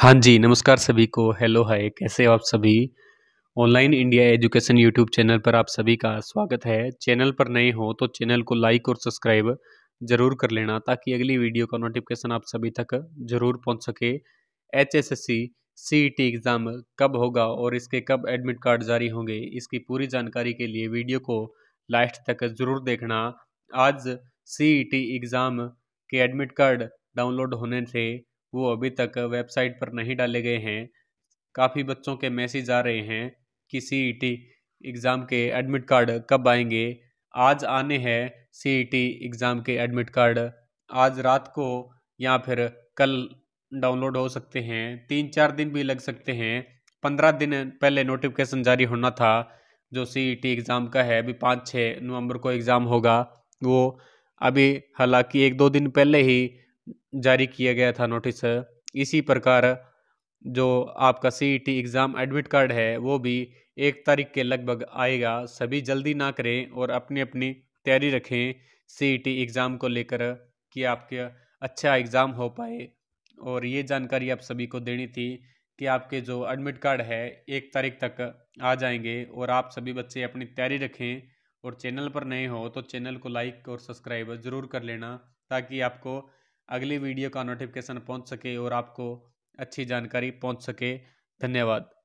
हाँ जी नमस्कार सभी को हेलो हाय कैसे हो आप सभी online India education YouTube channel पर आप सभी का स्वागत है चैनल पर नए हो तो चैनल को लाइक और सब्सक्राइब जरूर कर लेना ताकि अगली वीडियो का नोटिफिकेशन आप सभी तक जरूर पहुंच सके H S S C C T exam कब होगा और इसके कब एडमिट कार्ड जारी होंगे इसकी पूरी जानकारी के लिए वीडियो को लास्ट तक ज़रूर देखना आज सी टी एग्ज़ाम के एडमिट कार्ड डाउनलोड होने से वो अभी तक वेबसाइट पर नहीं डाले गए हैं काफ़ी बच्चों के मैसेज आ रहे हैं कि C E e T exam के एडमिट कार्ड कब आएंगे आज आने हैं C E e T exam के एडमिट कार्ड आज रात को या फिर कल डाउनलोड हो सकते हैं तीन चार दिन भी लग सकते हैं पंद्रह दिन पहले नोटिफिकेशन जारी होना था जो C E e T exam का है अभी पाँच छः नवंबर को एग्ज़ाम होगा वो अभी हालांकि एक दो दिन पहले ही जारी किया गया था नोटिस इसी प्रकार जो आपका C E exam admit card है वो भी एक तारीख के लगभग आएगा सभी जल्दी ना करें और अपनी अपनी तैयारी रखें सी ई एग्ज़ाम को लेकर कि आपके अच्छा एग्ज़ाम हो पाए और ये जानकारी आप सभी को देनी थी कि आपके जो एडमिट कार्ड है एक तारीख तक आ जाएंगे और आप सभी बच्चे अपनी तैयारी रखें और चैनल पर नए हो तो चैनल को लाइक और सब्सक्राइब ज़रूर कर लेना ताकि आपको अगली वीडियो का नोटिफिकेशन पहुँच सके और आपको अच्छी जानकारी पहुँच सके धन्यवाद